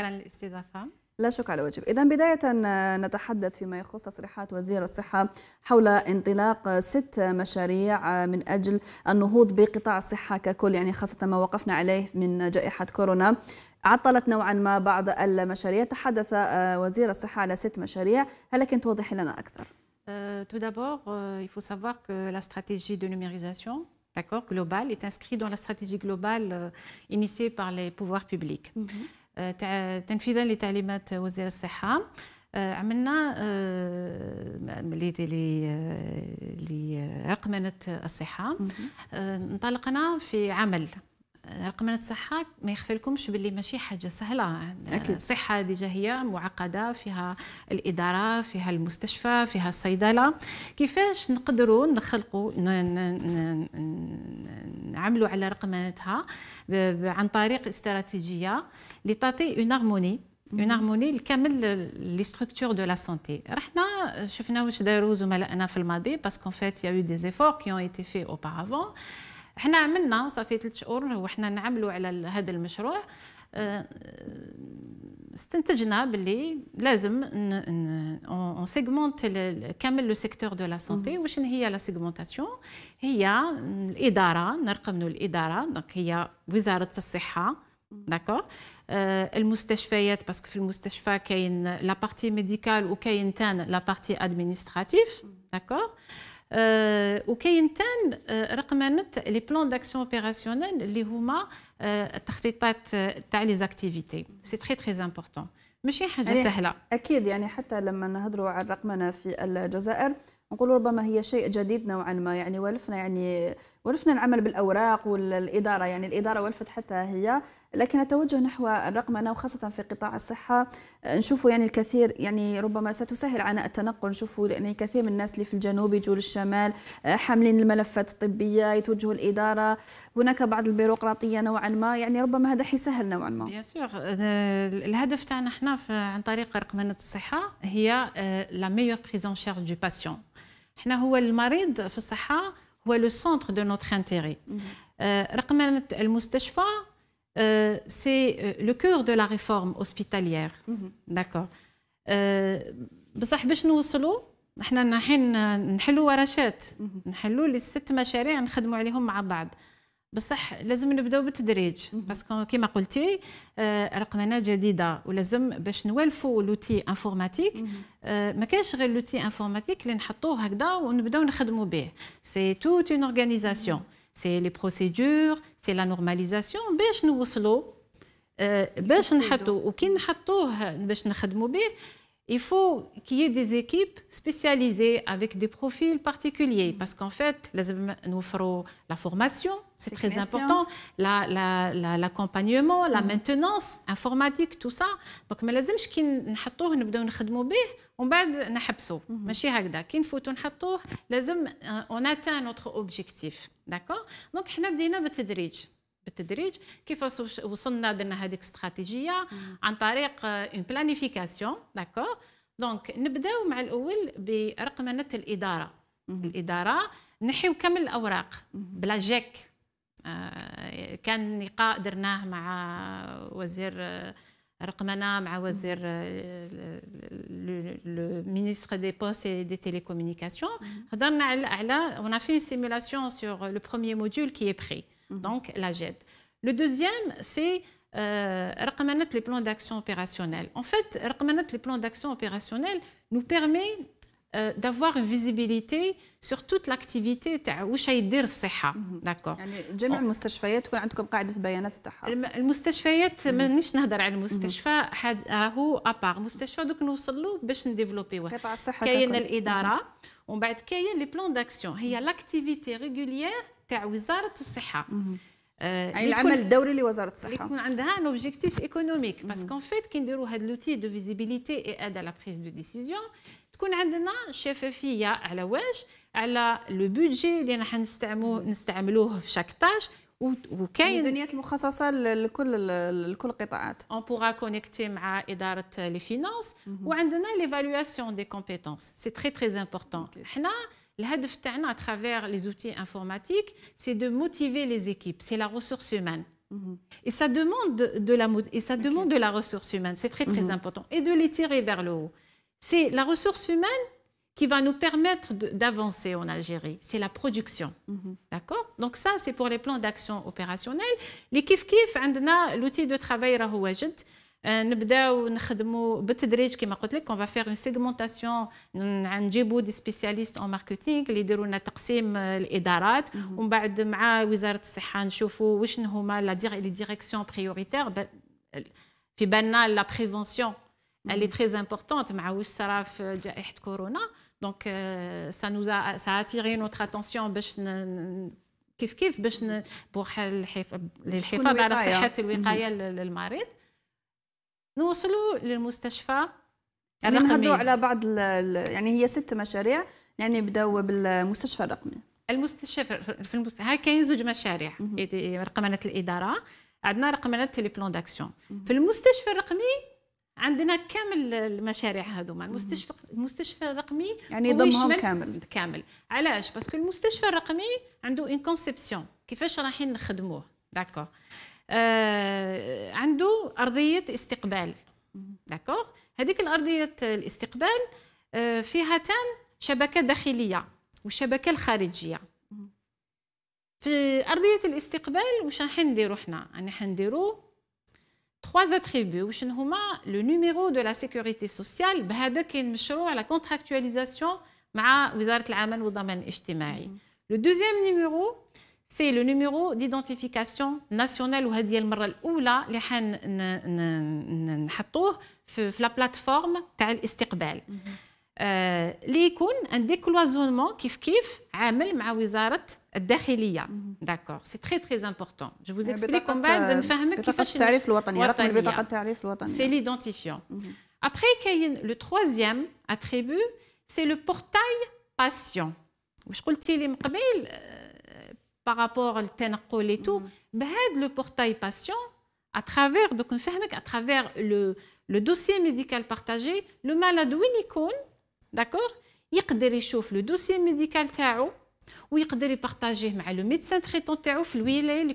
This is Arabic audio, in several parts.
شكرا للاستضافه لا شك على وجه إذا بداية آه، نتحدث فيما يخص تصريحات وزير الصحة حول انطلاق ست مشاريع آه، من أجل النهوض بقطاع الصحة ككل يعني خاصة ما وقفنا عليه من جائحة كورونا عطلت نوعا ما بعض المشاريع تحدث آه، وزير الصحة على ست مشاريع هل لكن توضحي لنا أكثر euh, tout d'abord, euh, il faut savoir que la stratégie de numérisation globale est inscrite dans la stratégie globale euh, initiée par les pouvoirs publics. Mm -hmm. تنفيذا لتعليمات وزير الصحه آه، عملنا آه، آه، لرقمنه الصحه انطلقنا في عمل رقمنة الصحه ما يخفلكمش باللي ماشي حاجة سهلة أكيد. الصحة الاتجاهية معقدة فيها الإدارة فيها المستشفى فيها الصيدلة كيفاش نقدروا نخلقوا نعملوا على رقمنتها عن طريق استراتيجية لتعطي اون هارموني اون هارموني لكامل لي ستركتور دو لا سونتي رحنا شفنا واش داروا زملائنا في الماضي باسكو فات يا دي زيفور كي اون ايتي في اوبارافون حنا عملنا صافي ثلاث شهور وحنا نعملوا على هذا المشروع آه، استنتجنا باللي لازم اون سيغمونت كامل لو سيكتور دو لا سونتي واش هي لا سيغمونتاسيون هي الاداره نرقمنو الاداره دونك هي وزاره الصحه داكور آه، المستشفيات باسكو في المستشفى كاين لا بارتي ميديكال وكاين تان لا بارتي ادمنستراتيف داكور وكاين تام رقمنه لي بلان داكسيون اوبيراسيونيل اللي هما التخطيطات تاع لي زاكتيفيتي سي تري تري امبورطون ماشي حاجه يعني سهله اكيد يعني حتى لما نهضروا على الرقمنه في الجزائر نقول ربما هي شيء جديد نوعا ما يعني ولفنا يعني ولفنا العمل بالاوراق والاداره يعني الاداره ولفت حتى هي لكن التوجه نحو الرقمنه وخاصه في قطاع الصحه آه، نشوفوا يعني الكثير يعني ربما ستسهل عناء التنقل نشوفوا يعني كثير من الناس اللي في الجنوب يجوا للشمال آه، حاملين الملفات الطبيه يتوجهوا الاداره هناك بعض البيروقراطيه نوعا ما يعني ربما هذا حيسهل نوعا ما بيان آه، سور الهدف تاعنا احنا عن طريق رقمنه الصحه هي لا ميور بريزون شارج دو باسيون احنا هو المريض في الصحه هو لو سونتر دو نوتر انتيري رقمنه المستشفى Euh, c'est euh, le cœur de la réforme hospitalière. Mhm. D'accord. Euh, بصح باش نوصلوا احنا نحن نحلوا ورشات mhm. نحلوا لي ست مشاريع نخدموا عليهم مع بعض بصح لازم نبداو بالتدريج باسكو mhm. كيما قلتي آه، رقمنه جديده ولازم باش نوالفوا لوتي انفورماتيك آه، ما كاش غير لوتي انفورماتيك اللي نحطوه هكذا ونبداو نخدموا به سي توت اون اورغانيزاسيون c'est les procédures, c'est la normalisation il faut qu'il y ait des équipes spécialisées avec des profils particuliers parce qu'en fait, nous ferons la formation, c'est très important, l'accompagnement, la, la, mm-hmm. maintenance informatique, tout ça. Donc, mais لازمش كي نحطوه نبداو نخدموا به ومن بعد نحبسوا ماشي هكذا كي نفوتوا mettons لازم on atteint notre objectif d'accord donc حنا بدينا بالتدريج بالتدريج كيف وصلنا درنا هذيك الاستراتيجيه عن طريق اون بلانيفيكاسيون داكور دونك نبداو مع الاول برقمنه الاداره الاداره نحيو كامل الاوراق بلا جيك آه، كان لقاء درناه مع وزير آه، رقمنا مع وزير لو مينيستر دي بوست اي دي تيليكومونيكاسيون هضرنا على على اون في سيمولاسيون سور لو بروميي موديول كي بري Donc, la GED. Le deuxième, c'est euh, les plans d'action opérationnels. En fait, les plans d'action opérationnels nous permet euh, d'avoir une visibilité sur toute l'activité تاع واش يدير الصحه داكور يعني جميع المستشفيات تكون عندكم قاعده بيانات تاعها المستشفيات مانيش نهضر على المستشفى حد راهو ابار مستشفى دوك نوصل له باش نديفلوبي قطاع الصحه كاين الاداره ومن بعد كاين لي بلان داكسيون هي لاكتيفيتي ريغوليير تاع وزاره الصحه آه يعني العمل الدوري لوزاره الصحه يكون عندها ان اوبجيكتيف ايكونوميك باسكو ان فيت كي نديروا هاد لوتي دو فيزيبيليتي اي اد على بريز دو ديسيزيون تكون عندنا شفافيه على واش على لو بودجي اللي راح نستعملوه نستعملوه في شاك تاج وكاين الميزانيات المخصصه لكل لكل القطاعات اون بورا كونيكتي مع اداره لي فينانس وعندنا ليفالواسيون دي كومبيتونس سي تري تري امبورطون حنا of تاعنا à travers les outils informatiques, c'est de motiver les équipes, c'est la ressource humaine. Mm-hmm. Et ça demande de la, et ça demande de la ressource humaine, c'est très très mm-hmm. important, et de les tirer vers le haut. C'est la ressource humaine qui va nous permettre d'avancer en Algérie, c'est la production. Mm-hmm. D'accord Donc ça, c'est pour les plans d'action opérationnels. Les kif kif, l'outil de travail Wajid ». آه، نبداو نخدمو بالتدريج كما قلت لك اون فيغ اون سيغمونتاسيون نجيبوا دي سبيسياليست اون ماركتينغ اللي يديروا لنا تقسيم الادارات ومن بعد مع وزاره الصحه نشوفو واش هما لا لي ديريكسيون بريوريتير في بالنا لا بريفونسيون اللي تري امبورطونت مع واش صرا في جائحه كورونا دونك سا نوز سا اتيري نوتر اتونسيون باش كيف كيف باش بوح الحفاظ على صحه الوقايه للمريض نوصلوا للمستشفى يعني على بعض يعني هي ست مشاريع يعني بداو بالمستشفى الرقمي المستشفى في المستشفى هاي كاين زوج مشاريع رقمنه الاداره عندنا رقمنه لي بلون داكسيون في المستشفى الرقمي عندنا كامل المشاريع هذوما المستشفى المستشفى الرقمي يعني ضمهم كامل كامل علاش باسكو المستشفى الرقمي عنده اون كونسيبسيون كيفاش رايحين نخدموه داكور آه، عنده ارضيه استقبال داكوغ هذيك الارضيه الاستقبال آه، فيها تان شبكه داخليه والشبكه الخارجيه في ارضيه الاستقبال واش راح نديرو حنا انا حنديرو trois اتريبي واش هما لو نيميرو دو لا سيكوريتي سوسيال بهذا كاين مشروع لا كونتراكتواليزاسيون مع وزاره العمل والضمان الاجتماعي لو دوزيام نيميرو C'est le numéro d'identification national ou Hadil Merel ou là nous gens n'attendent la plateforme tel estقبال. Il y a un décloisonnement, comment comment, à faire avec la ministère de l'Intérieur. D'accord, c'est très très important. Je vous explique. On va faire un petit On va faire un petit pas. On va C'est l'identifiant. Mhm. Après, le troisième attribut, c'est le portail patient. Je vous le dis, les médecins par rapport au tenqul et tout mm. bah, le portail patient à travers donc à travers le, le dossier médical partagé le malade winikon d'accord il peut réchauffer le dossier médical ou il peut partager avec le médecin traitant tu le il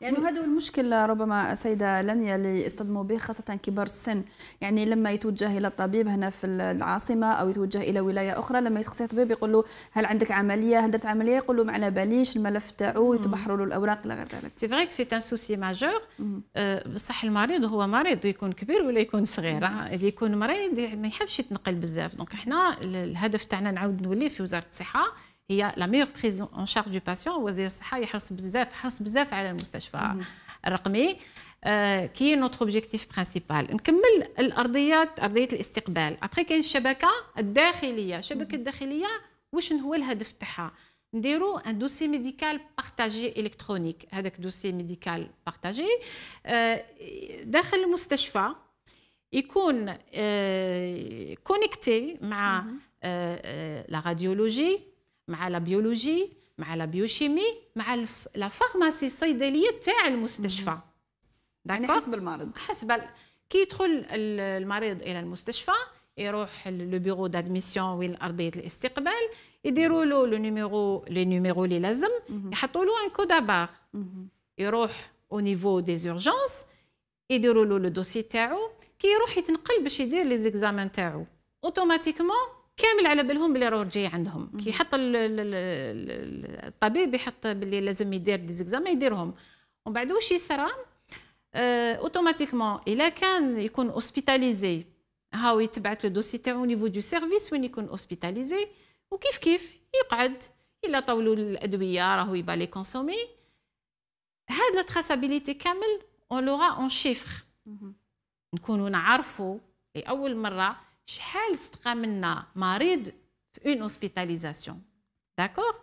يعني هذا المشكل ربما سيدة لمية اللي يصطدموا به خاصة كبار السن يعني لما يتوجه إلى الطبيب هنا في العاصمة أو يتوجه إلى ولاية أخرى لما يسقسيه الطبيب يقول له هل عندك عملية هل درت عملية يقول له ما على باليش الملف تاعو يتبحروا له الأوراق إلى غير ذلك سي فري سي ان سوسي ماجور بصح المريض هو مريض يكون كبير ولا يكون صغير آه، اللي يكون مريض ما يحبش يتنقل بزاف دونك احنا الهدف تاعنا نعاود نولي في وزارة الصحة هي لا ميور بريز اون شارج دو باسيون وزير الصحه يحرص بزاف حرص بزاف على المستشفى الرقمي آه، كي نوتر اوبجيكتيف برينسيبال نكمل الارضيات ارضيه الاستقبال ابخي كاين الشبكه الداخليه الشبكه الداخليه واش هو الهدف تاعها نديرو ان دوسي ميديكال بارتاجي الكترونيك هذاك دوسي ميديكال بارتاجي داخل المستشفى يكون كونيكتي آه، مع لا آه، راديولوجي مع لا بيولوجي مع لا بيوشيمي مع لا فارماسي الصيدليه تاع المستشفى يعني حسب المرض حسب ال... كي يدخل المريض الى المستشفى يروح لو بيرو دادميسيون وين ارضيه الاستقبال يديروا له لو نيميرو لي نيميرو اللي لازم يحطوا له ان كود ابار يروح او نيفو دي زورجونس يديروا له لو دوسي تاعو كي يروح يتنقل باش يدير لي زيكزامان تاعو اوتوماتيكمون كامل على بالهم بلي راهو جاي عندهم كي يحط الطبيب يحط بلي لازم يدير دي زيكزام يديرهم ومن بعد واش يصرى اوتوماتيكمون آه، الا كان يكون اوسبيتاليزي هاو يتبعث لو دوسي تاعو نيفو دو سيرفيس وين يكون اوسبيتاليزي وكيف كيف يقعد الا طولوا الادويه راهو يبا لي كونسومي هاد لا تراسابيليتي كامل اون لورا اون شيفر نكونوا نعرفوا لاول مره شحال استقى منا مريض في اون اوسبيتاليزاسيون داكور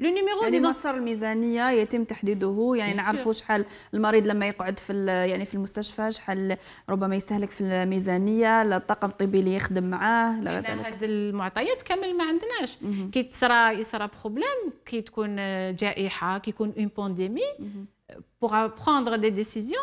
لو نيميرو يعني مسار الميزانيه يتم تحديده يعني نعرفوا شحال المريض لما يقعد في يعني في المستشفى شحال ربما يستهلك في الميزانيه الطاقم الطبي اللي يخدم معاه لا غير هذه المعطيات كامل ما عندناش كي تصرى يصرى بروبليم كي تكون جائحه كي يكون اون بانديمي بوغ بروندر دي ديسيزيون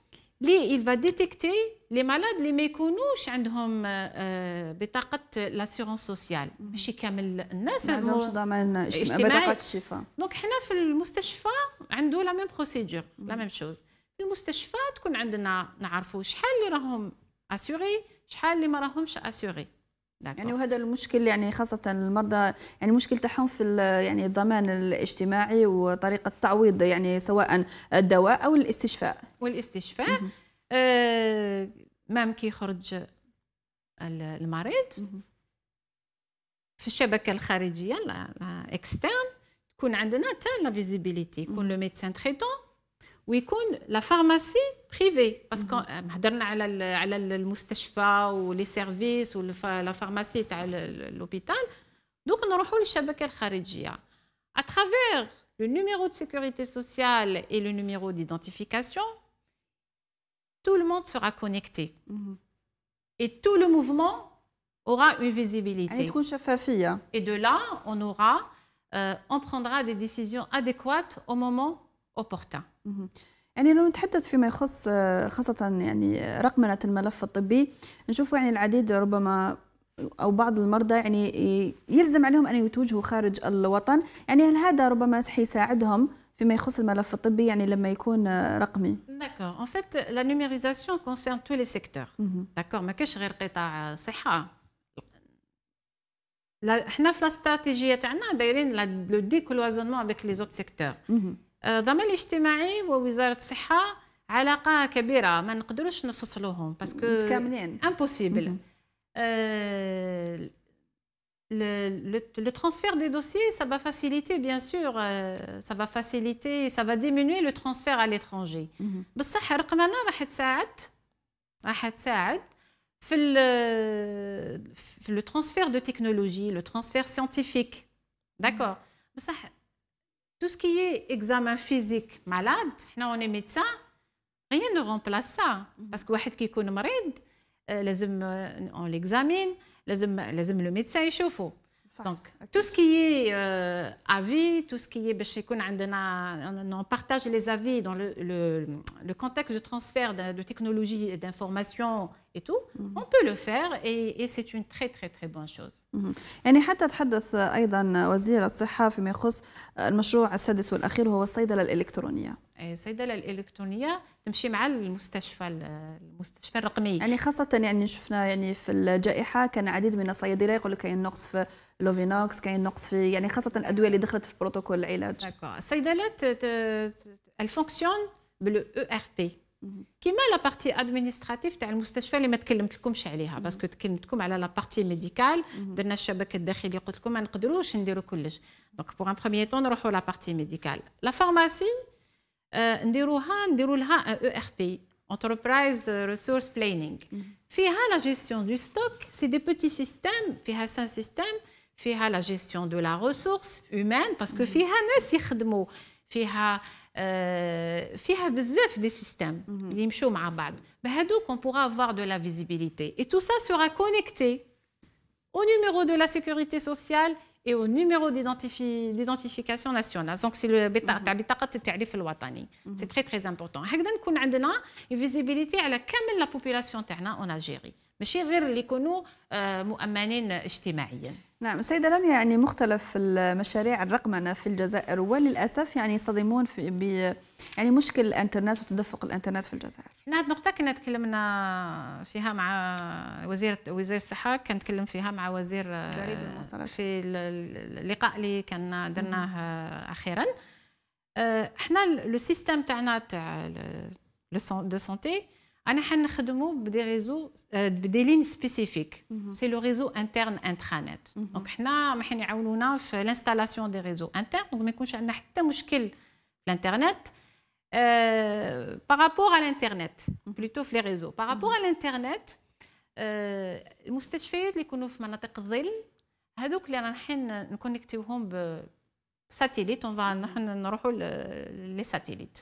لي il va détecter les malades اللي ما يكونوش عندهم آه، آه، بطاقه لاسيغونس سوسيال ماشي كامل الناس ما عندهمش ضمان بطاقه الشفاء دونك حنا في المستشفى عنده لا ميم بروسيدور لا ميم شوز في المستشفى تكون عندنا نعرفوا شحال اللي راهم اسيغي شحال اللي ما راهمش اسيغي يعني وهذا المشكل يعني خاصة المرضى يعني مشكل تاعهم في يعني الضمان الاجتماعي وطريقة التعويض يعني سواء الدواء أو الاستشفاء والاستشفاء آه مام كي يخرج المريض في الشبكة الخارجية اكسترن تكون عندنا حتى لا فيزيبيليتي يكون لو ميديسان تريتون a la pharmacie privée, parce que sur a le moustachefa ou les services ou la pharmacie est l'hôpital. Donc, on aura le chabek el À travers le numéro de sécurité sociale et le numéro d'identification, tout le monde sera connecté. Mhm. Et tout le mouvement aura une visibilité. Hein. Et de là, euh, on prendra des décisions adéquates au moment opportun. يعني لو نتحدث فيما يخص آه، خاصة يعني آه، رقمنة الملف الطبي نشوف يعني العديد ربما أو بعض المرضى يعني يلزم عليهم أن يتوجهوا خارج الوطن يعني هل هذا ربما سيساعدهم فيما يخص الملف الطبي يعني لما يكون آه، رقمي D'accord. ان فيت لا نوميريزاسيون كونسيرن تو لي سيكتور D'accord. ما كاش غير قطاع صحة. احنا في الاستراتيجية تاعنا دايرين لو ديكولوازونمون افيك لي زوت سيكتور. الضمان آه، الاجتماعي ووزاره الصحه علاقه كبيره ما نقدروش نفصلوهم باسكو متكاملين امبوسيبل آه، le, transfert des dossiers, ça va faciliter, bien sûr, آه، ça va faciliter, ça va diminuer le transfert à l'étranger. بصح رقمنا راح تساعد راح تساعد في ال في لو ترانسفير دو تكنولوجي لو ترانسفير سيانتيفيك داكور بصح tout ce qui est examen physique malade, on est médecin, rien ne remplace ça. Mhm. Parce que quelqu'un qui est malade, euh, euh, on l'examine, le médecin échauffe Donc, tout ce qui est euh, avis, tout ce qui est. Ben, on partage les avis dans le, contexte de transfert de, de technologies et d'informations et tout -hmm. on peut le faire et, et c'est une très très très bonne chose مم. Mhm. يعني حتى تحدث أيضا وزير الصحة فيما يخص المشروع السادس والأخير وهو الصيدلة الإلكترونية إيه، الصيدله الالكترونيه تمشي مع المستشفى المستشفى الرقمي يعني خاصه يعني شفنا يعني في الجائحه كان عديد من الصيادله يقول لك كاين نقص في لوفينوكس كاين نقص في يعني خاصه الادويه اللي دخلت في بروتوكول العلاج داكوغ، الصيدلات الفونكسيون بلو او ار بي كما لا بارتي ادمينستراتيف تاع المستشفى اللي ما تكلمتلكمش عليها باسكو تكلمتكم على لا بارتي ميديكال درنا الشبكه الداخليه قلت لكم ما نقدروش نديرو كلش دونك بوغ ان بروميي طون نروحو لا بارتي ميديكال لا فارماسي نديروها نديرو لها ان او ار بي انتربرايز ريسورس بلانينغ فيها لا جيستيون دو ستوك سي دي بوتي سيستيم فيها سان سيستيم فيها لا جيستيون دو لا ريسورس هومان باسكو فيها ناس يخدموا فيها Euh, فيها بزاف دي سيستيم mhm. اللي يمشوا مع بعض بهذوك on pourra avoir de la visibilité et tout ça sera connecté au numéro de la sécurité sociale et au numéro d'identification nationale. Donc, c'est le mhm. mhm. C'est très, très important. Nous avons une visibilité à laquelle la population en Algérie. Mais chez les connus, نعم سيدة لم يعني مختلف المشاريع الرقمنة في الجزائر وللأسف يعني يصطدمون في ب يعني مشكل الانترنت وتدفق الانترنت في الجزائر. هذه نعم، النقطة كنا تكلمنا فيها مع وزير وزير الصحة كان تكلم فيها مع وزير في اللقاء اللي كان درناه أخيرا. أه، احنا لو سيستم تاعنا تاع لو سونتي انا حنخدموا بدي ريزو آه، بدي لين سبيسيفيك سي لو ريزو انترن انترانيت دونك حنا حنا يعاونونا في لانستالاسيون دي ريزو انترن دونك ما يكونش عندنا حتى مشكل في الانترنت بارابور على الانترنت بلوتو في لي ريزو بارابور على الانترنت المستشفيات اللي يكونوا في مناطق الظل هذوك اللي رانا نكونكتيوهم ساتيليت اون نحن نروحوا لي ساتيليت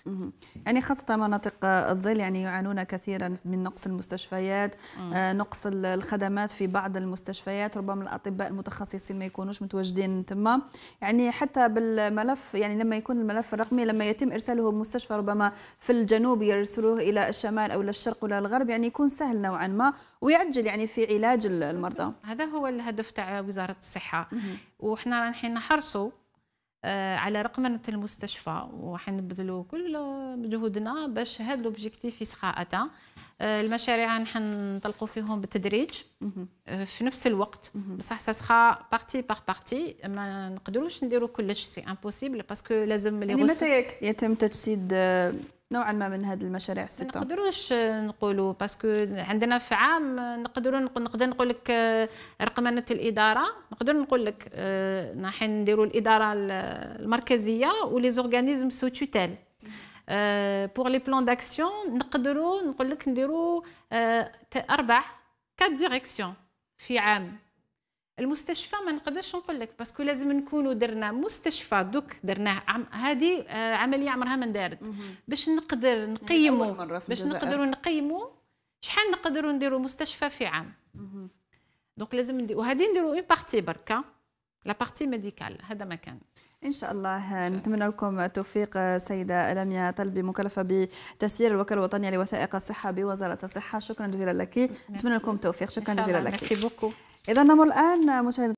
يعني خاصه مناطق الظل يعني يعانون كثيرا من نقص المستشفيات مم. آه، نقص الخدمات في بعض المستشفيات ربما الاطباء المتخصصين ما يكونوش متواجدين تما يعني حتى بالملف يعني لما يكون الملف الرقمي لما يتم ارساله مستشفى ربما في الجنوب يرسلوه الى الشمال او للشرق ولا الغرب يعني يكون سهل نوعا ما ويعجل يعني في علاج المرضى هذا هو الهدف تاع وزاره الصحه وحنا رايحين نحرصوا آه، على رقمنة المستشفى وحنبذلوا كل جهودنا باش هاد لوبجيكتيف يسخا أتا آه، المشاريع نطلقو فيهم بالتدريج آه، في نفس الوقت بصح ساسخا بارتي باغ بارتي ما نقدروش نديروا كلش سي امبوسيبل باسكو لازم يعني لي يعني متى يتم تجسيد نوعا ما من هذه المشاريع الستة ما نقدروش نقولوا باسكو عندنا في عام نقدروا نقدر نقول لك آه، رقمنة الإدارة نقدر نقول لك نحن آه، نديروا الإدارة المركزية ولي زورغانيزم سو توتيل بور لي بلان داكسيون نقدروا نقول لك نديروا آه، أربع كات ديريكسيون في عام المستشفى ما نقدرش نقول لك باسكو لازم نكونوا درنا مستشفى دوك درناه عم هذه آه، عمليه عمرها ما دارت باش نقدر يعني نقيموا باش نقدروا نقيموا شحال نقدروا نديروا مستشفى في عام دونك لازم نديروا وهذه نديروا اون بارتي بركه لا بارتي ميديكال هذا ما كان إن شاء الله نتمنى لكم التوفيق سيدة لميا طلبي مكلفة بتسيير الوكالة الوطنية لوثائق الصحة بوزارة الصحة شكرا جزيلا لك نتمنى لكم التوفيق شكرا جزيلا لك إذا نمر الآن مشاهدة